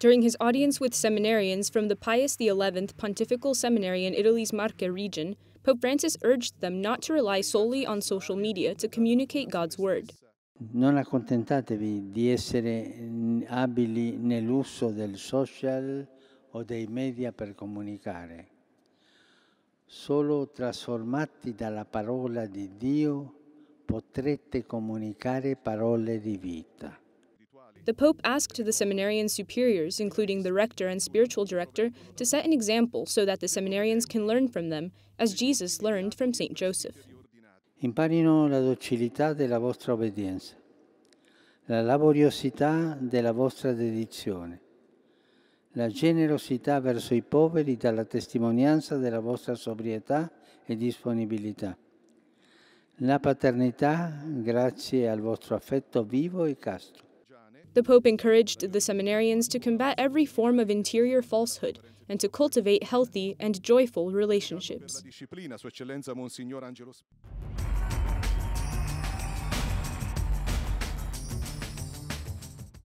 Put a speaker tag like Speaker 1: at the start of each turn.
Speaker 1: During his audience with seminarians from the Pius XI Pontifical Seminary in Italy's Marche region, Pope Francis urged them not to rely solely on social media to communicate God's word.
Speaker 2: Non accontentatevi di essere abili nell'uso del social o dei media per comunicare. Solo trasformati dalla parola di Dio potrete comunicare parole di vita.
Speaker 1: The Pope asked the seminarian superiors, including the rector and spiritual director, to set an example so that the seminarians can learn from them, as Jesus learned from St. Joseph.
Speaker 2: Imparino la docilità della vostra obbedienza, la laboriosità della vostra dedizione, la generosità verso i poveri dalla testimonianza della vostra sobrietà e disponibilità, la paternità grazie al vostro affetto vivo e casto.
Speaker 1: The Pope encouraged the seminarians to combat every form of interior falsehood and to cultivate healthy and joyful relationships.